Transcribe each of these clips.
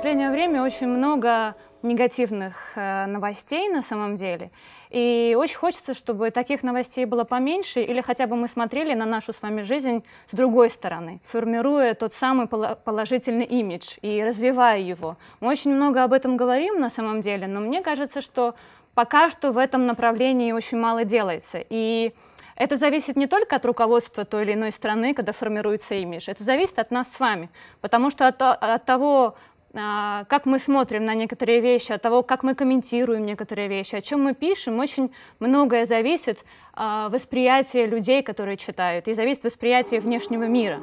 последнее время очень много негативных э, новостей на самом деле. И очень хочется, чтобы таких новостей было поменьше, или хотя бы мы смотрели на нашу с вами жизнь с другой стороны, формируя тот самый положительный имидж и развивая его. Мы очень много об этом говорим на самом деле, но мне кажется, что пока что в этом направлении очень мало делается. И это зависит не только от руководства той или иной страны, когда формируется имидж. Это зависит от нас с вами. Потому что от, от того, а, как мы смотрим на некоторые вещи, от того, как мы комментируем некоторые вещи, о чем мы пишем, очень многое зависит а, восприятие людей, которые читают, и зависит восприятие внешнего мира.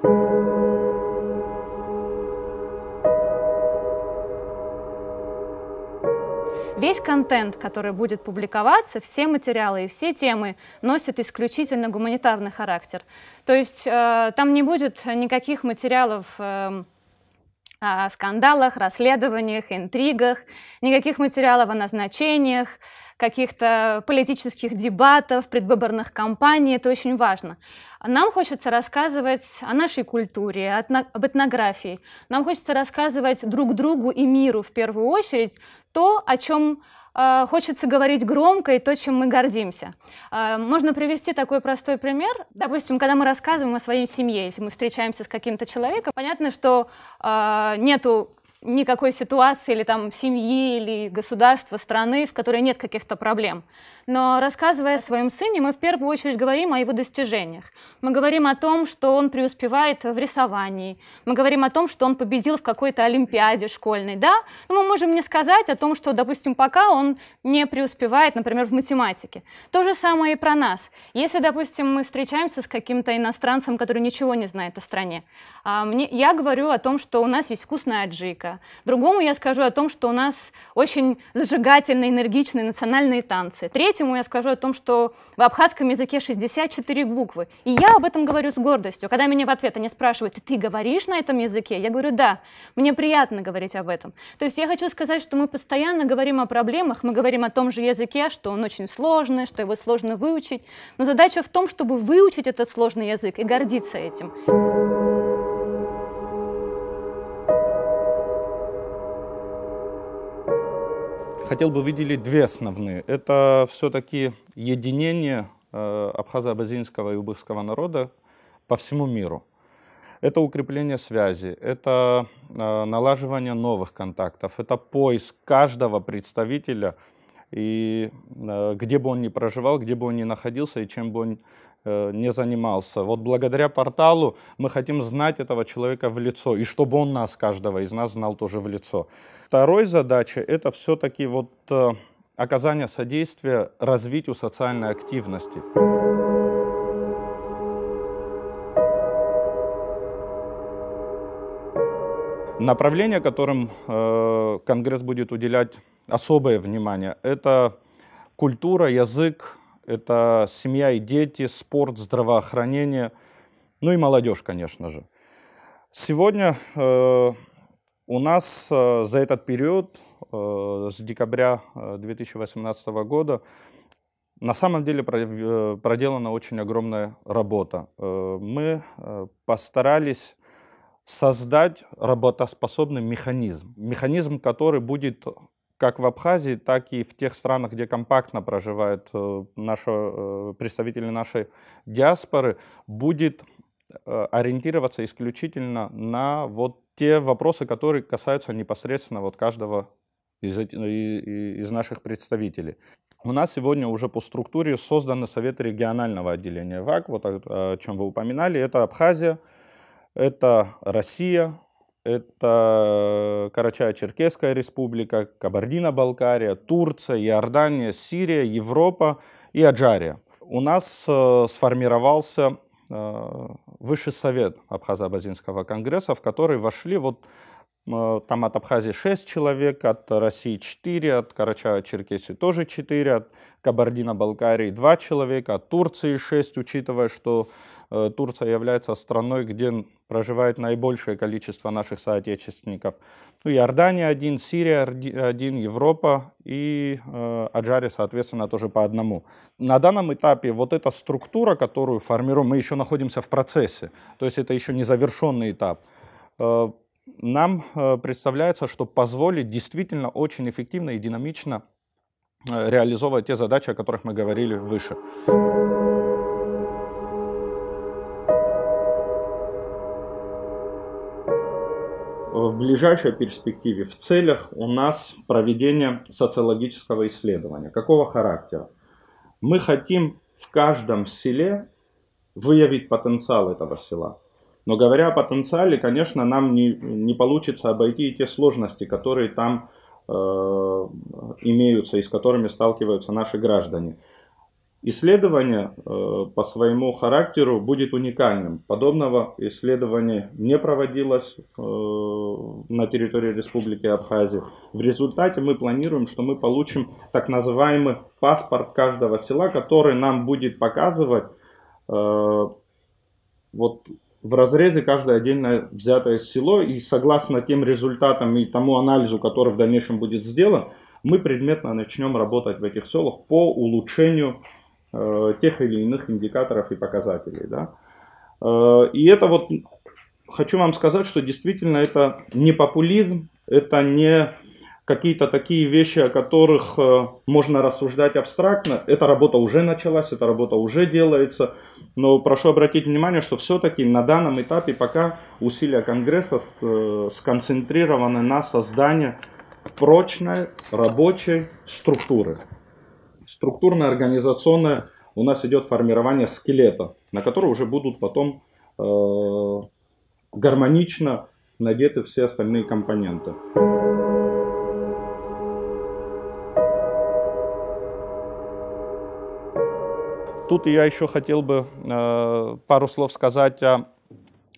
Весь контент, который будет публиковаться, все материалы и все темы носят исключительно гуманитарный характер. То есть э, там не будет никаких материалов э, о скандалах, расследованиях, интригах, никаких материалов о назначениях, каких-то политических дебатов, предвыборных кампаний. Это очень важно. Нам хочется рассказывать о нашей культуре, об этнографии. Нам хочется рассказывать друг другу и миру в первую очередь то, о чем Э, хочется говорить громко и то, чем мы гордимся. Э, можно привести такой простой пример. Допустим, когда мы рассказываем о своей семье, если мы встречаемся с каким-то человеком, понятно, что э, нету никакой ситуации или там семьи или государства, страны, в которой нет каких-то проблем. Но рассказывая о своем сыне, мы в первую очередь говорим о его достижениях. Мы говорим о том, что он преуспевает в рисовании. Мы говорим о том, что он победил в какой-то олимпиаде школьной, да? Но мы можем не сказать о том, что, допустим, пока он не преуспевает, например, в математике. То же самое и про нас. Если, допустим, мы встречаемся с каким-то иностранцем, который ничего не знает о стране, а я говорю о том, что у нас есть вкусная аджика, классика. Другому я скажу о том, что у нас очень зажигательные, энергичные национальные танцы. Третьему я скажу о том, что в абхазском языке 64 буквы. И я об этом говорю с гордостью. Когда меня в ответ они спрашивают, ты говоришь на этом языке? Я говорю, да, мне приятно говорить об этом. То есть я хочу сказать, что мы постоянно говорим о проблемах, мы говорим о том же языке, что он очень сложный, что его сложно выучить. Но задача в том, чтобы выучить этот сложный язык и гордиться этим. хотел бы выделить две основные. Это все-таки единение э, абхазо-абазинского и убыхского народа по всему миру. Это укрепление связи, это э, налаживание новых контактов, это поиск каждого представителя – и э, где бы он ни проживал, где бы он ни находился и чем бы он э, не занимался. Вот благодаря порталу мы хотим знать этого человека в лицо, и чтобы он нас, каждого из нас, знал тоже в лицо. Второй задача — это все-таки вот э, оказание содействия развитию социальной активности. Направление, которым э, Конгресс будет уделять особое внимание, это культура, язык, это семья и дети, спорт, здравоохранение, ну и молодежь, конечно же. Сегодня э, у нас э, за этот период, э, с декабря 2018 э, года, на самом деле э, проделана очень огромная работа. Э, мы постарались создать работоспособный механизм. Механизм, который будет как в Абхазии, так и в тех странах, где компактно проживают э, наши, э, представители нашей диаспоры, будет э, ориентироваться исключительно на вот те вопросы, которые касаются непосредственно вот каждого из, из наших представителей. У нас сегодня уже по структуре созданы советы регионального отделения ВАК, вот о чем вы упоминали, это Абхазия, это Россия, это э, Карачая-Черкесская республика, Кабардино-Балкария, Турция, Иордания, Сирия, Европа и Аджария. У нас э, сформировался э, Высший совет Абхазо-Абазинского конгресса, в который вошли вот Э, там от Абхазии 6 человек, от России 4, от Карачаева-Черкесии тоже 4, от Кабардино-Балкарии 2 человека, от Турции 6, учитывая, что э, Турция является страной, где проживает наибольшее количество наших соотечественников. Ну, Иордания один, Сирия один, Европа и э, Аджария, соответственно, тоже по одному. На данном этапе вот эта структура, которую формируем, мы еще находимся в процессе, то есть это еще не завершенный этап, э, нам э, представляется, что позволит действительно очень эффективно и динамично э, реализовывать те задачи, о которых мы говорили выше. Э, в ближайшей перспективе в целях у нас проведение социологического исследования. Какого характера? Мы хотим в каждом селе выявить потенциал этого села – но говоря о потенциале, конечно, нам не, не получится обойти те сложности, которые там э, имеются и с которыми сталкиваются наши граждане. Исследование э, по своему характеру будет уникальным. Подобного исследования не проводилось э, на территории Республики Абхазия. В результате мы планируем, что мы получим так называемый паспорт каждого села, который нам будет показывать э, вот в разрезе каждое отдельно взятое село, и согласно тем результатам и тому анализу, который в дальнейшем будет сделан, мы предметно начнем работать в этих селах по улучшению э, тех или иных индикаторов и показателей. Да? Э, и это вот, хочу вам сказать, что действительно это не популизм, это не какие-то такие вещи, о которых э, можно рассуждать абстрактно. Эта работа уже началась, эта работа уже делается. Но прошу обратить внимание, что все-таки на данном этапе пока усилия Конгресса э, сконцентрированы на создании прочной рабочей структуры. Структурно-организационное у нас идет формирование скелета, на который уже будут потом э, гармонично надеты все остальные компоненты. Тут я еще хотел бы э, пару слов сказать о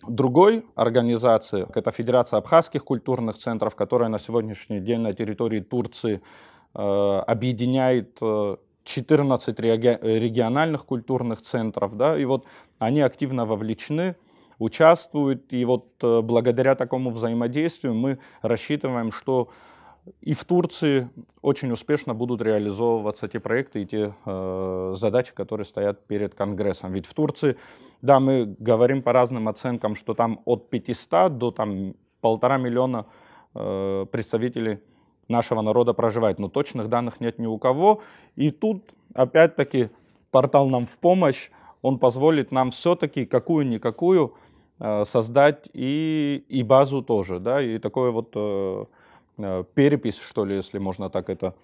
другой организации. Это Федерация абхазских культурных центров, которая на сегодняшний день на территории Турции э, объединяет 14 э, региональных культурных центров. Да, и вот они активно вовлечены участвуют, и вот благодаря такому взаимодействию мы рассчитываем, что и в Турции очень успешно будут реализовываться те проекты и те э, задачи, которые стоят перед Конгрессом. Ведь в Турции, да, мы говорим по разным оценкам, что там от 500 до там полтора миллиона э, представителей нашего народа проживает, но точных данных нет ни у кого. И тут опять-таки портал нам в помощь, он позволит нам все-таки какую-никакую э, создать и, и базу тоже, да, и такое вот... Э, Э, перепись, что ли, если можно так это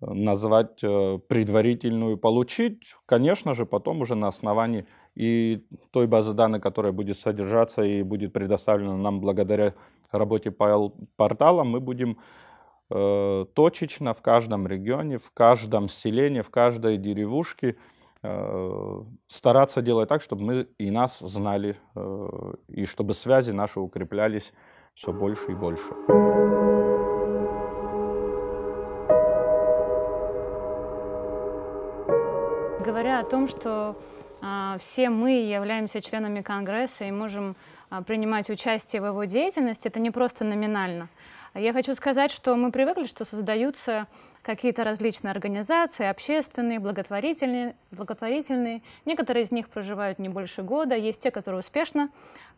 э, назвать, э, предварительную получить. Конечно же, потом уже на основании и той базы данных, которая будет содержаться и будет предоставлена нам благодаря работе портала, мы будем точечно в каждом регионе, в каждом селении, в каждой деревушке стараться делать так, чтобы мы и нас знали, и чтобы связи наши укреплялись все больше и больше. говоря о том, что а, все мы являемся членами Конгресса и можем а, принимать участие в его деятельности, это не просто номинально. А я хочу сказать, что мы привыкли, что создаются какие-то различные организации, общественные, благотворительные, благотворительные. Некоторые из них проживают не больше года, есть те, которые успешно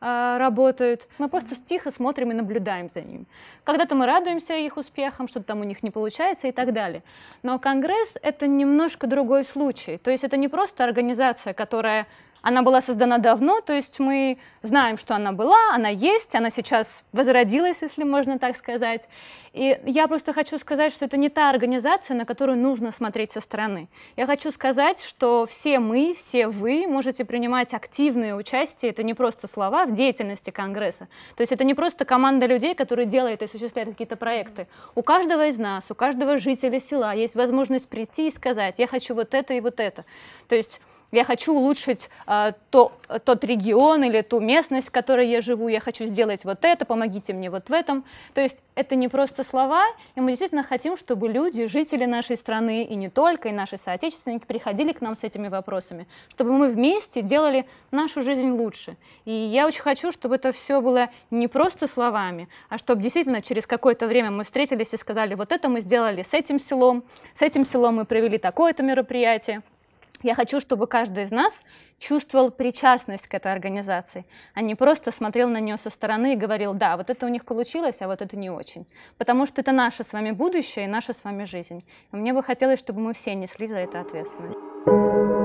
э, работают. Мы просто тихо смотрим и наблюдаем за ними. Когда-то мы радуемся их успехам, что-то там у них не получается и так далее. Но Конгресс — это немножко другой случай. То есть это не просто организация, которая она была создана давно, то есть мы знаем, что она была, она есть, она сейчас возродилась, если можно так сказать. И я просто хочу сказать, что это не та организация, на которую нужно смотреть со стороны. Я хочу сказать, что все мы, все вы можете принимать активное участие, это не просто слова, в деятельности Конгресса. То есть это не просто команда людей, которые делают и осуществляют какие-то проекты. У каждого из нас, у каждого жителя села есть возможность прийти и сказать, я хочу вот это и вот это. То есть я хочу улучшить э, то, тот регион или ту местность, в которой я живу, я хочу сделать вот это, помогите мне вот в этом. То есть это не просто слова, и мы действительно хотим, чтобы люди, жители нашей страны и не только, и наши соотечественники приходили к нам с этими вопросами, чтобы мы вместе делали нашу жизнь лучше. И я очень хочу, чтобы это все было не просто словами, а чтобы действительно через какое-то время мы встретились и сказали, вот это мы сделали с этим селом, с этим селом мы провели такое-то мероприятие. Я хочу, чтобы каждый из нас чувствовал причастность к этой организации, а не просто смотрел на нее со стороны и говорил, да, вот это у них получилось, а вот это не очень. Потому что это наше с вами будущее и наша с вами жизнь. И мне бы хотелось, чтобы мы все несли за это ответственность.